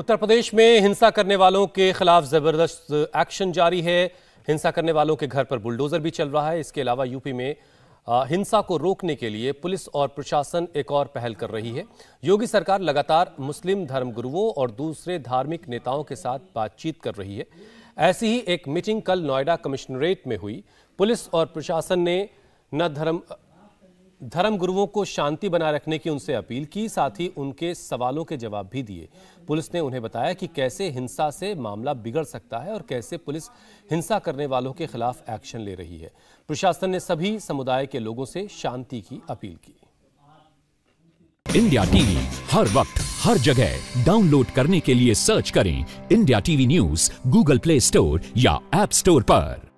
उत्तर प्रदेश में हिंसा करने वालों के खिलाफ जबरदस्त एक्शन जारी है हिंसा करने वालों के घर पर बुलडोजर भी चल रहा है इसके अलावा यूपी में हिंसा को रोकने के लिए पुलिस और प्रशासन एक और पहल कर रही है योगी सरकार लगातार मुस्लिम धर्मगुरुओं और दूसरे धार्मिक नेताओं के साथ बातचीत कर रही है ऐसी ही एक मीटिंग कल नोएडा कमिश्नरेट में हुई पुलिस और प्रशासन ने न धर्म धर्म गुरुओं को शांति बनाए रखने की उनसे अपील की साथ ही उनके सवालों के जवाब भी दिए पुलिस ने उन्हें बताया कि कैसे हिंसा से मामला बिगड़ सकता है और कैसे पुलिस हिंसा करने वालों के खिलाफ एक्शन ले रही है प्रशासन ने सभी समुदाय के लोगों से शांति की अपील की इंडिया टीवी हर वक्त हर जगह डाउनलोड करने के लिए सर्च करें India TV news Google Play Store या एप स्टोर पर